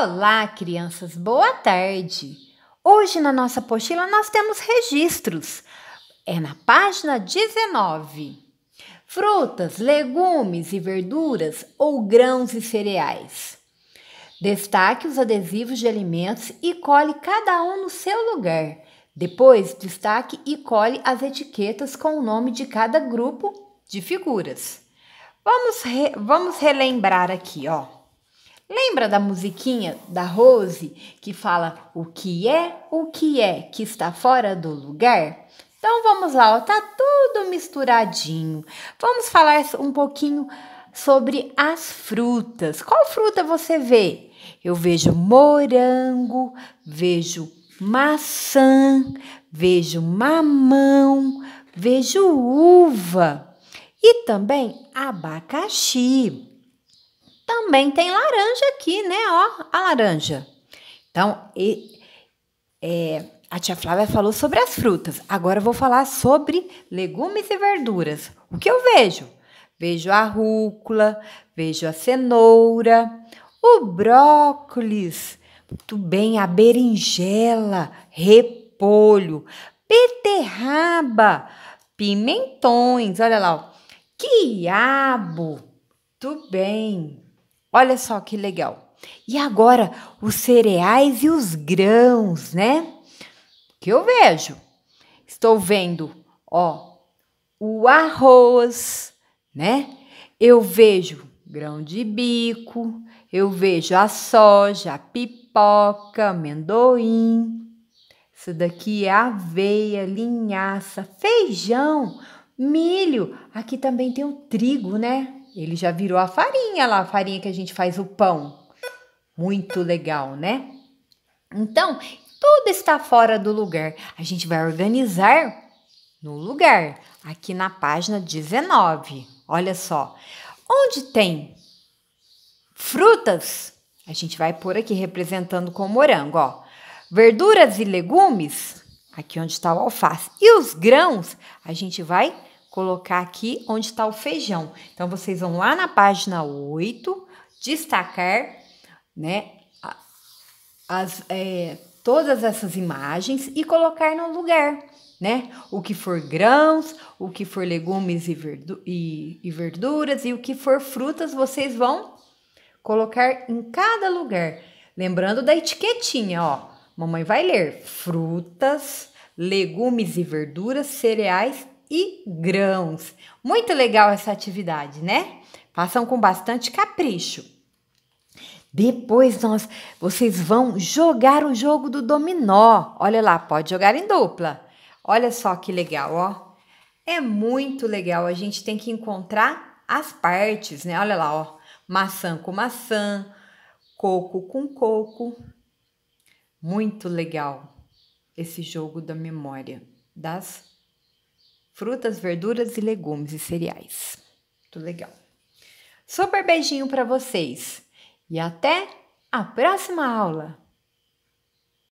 Olá, crianças, boa tarde! Hoje na nossa postila nós temos registros. É na página 19. Frutas, legumes e verduras ou grãos e cereais. Destaque os adesivos de alimentos e cole cada um no seu lugar. Depois, destaque e cole as etiquetas com o nome de cada grupo de figuras. Vamos, re vamos relembrar aqui, ó. Lembra da musiquinha da Rose que fala o que é, o que é que está fora do lugar? Então vamos lá, ó, tá tudo misturadinho. Vamos falar um pouquinho sobre as frutas. Qual fruta você vê? Eu vejo morango, vejo maçã, vejo mamão, vejo uva e também abacaxi. Também tem laranja aqui, né? Ó, a laranja. Então, e, é, a tia Flávia falou sobre as frutas. Agora eu vou falar sobre legumes e verduras. O que eu vejo? Vejo a rúcula, vejo a cenoura, o brócolis, muito bem, a berinjela, repolho, beterraba, pimentões, olha lá, ó, quiabo, tudo bem. Olha só que legal. E agora os cereais e os grãos, né? Que eu vejo. Estou vendo, ó, o arroz, né? Eu vejo grão de bico, eu vejo a soja, a pipoca, amendoim. Isso daqui é aveia, linhaça, feijão, milho. Aqui também tem o trigo, né? Ele já virou a farinha lá, a farinha que a gente faz o pão. Muito legal, né? Então, tudo está fora do lugar. A gente vai organizar no lugar, aqui na página 19. Olha só. Onde tem frutas, a gente vai pôr aqui representando com morango, ó. Verduras e legumes, aqui onde está o alface. E os grãos, a gente vai colocar aqui onde está o feijão. Então, vocês vão lá na página 8, destacar, né, as, é, todas essas imagens e colocar no lugar, né? O que for grãos, o que for legumes e, verdu e, e verduras e o que for frutas, vocês vão colocar em cada lugar. Lembrando da etiquetinha, ó. Mamãe vai ler frutas, legumes e verduras, cereais e grãos. Muito legal essa atividade, né? Façam com bastante capricho. Depois nós, vocês vão jogar o jogo do dominó. Olha lá, pode jogar em dupla. Olha só que legal, ó. É muito legal. A gente tem que encontrar as partes, né? Olha lá, ó. Maçã com maçã, coco com coco. Muito legal esse jogo da memória das frutas, verduras e legumes e cereais. Tudo legal. Super beijinho para vocês e até a próxima aula!